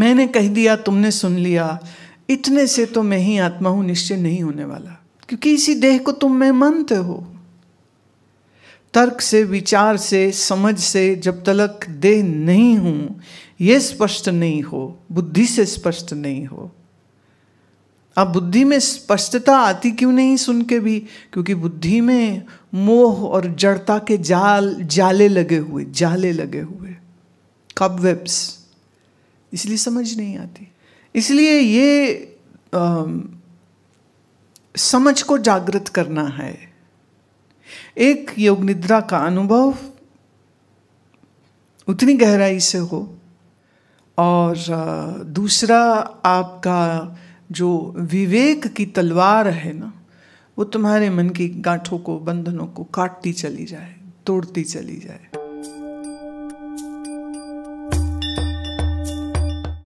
मैंने कह दिया तुमने सुन लिया इतने से तो मैं ही आत्मा हूं निश्चय नहीं होने वाला क्योंकि इसी देह को तुम मैं मानते हो तर्क से विचार से समझ से जब तलक देह नहीं हूं यह स्पष्ट नहीं हो बुद्धि से स्पष्ट नहीं हो अब बुद्धि में स्पष्टता आती क्यों नहीं सुन के भी क्योंकि बुद्धि में मोह और जड़ता के जाल जाले लगे हुए जाले लगे हुए कब वेब्स इसलिए समझ नहीं आती इसलिए ये आ, समझ को जागृत करना है एक योग निद्रा का अनुभव उतनी गहराई से हो और दूसरा आपका जो विवेक की तलवार है ना वो तुम्हारे मन की गांठों को बंधनों को काटती चली जाए तोड़ती चली जाए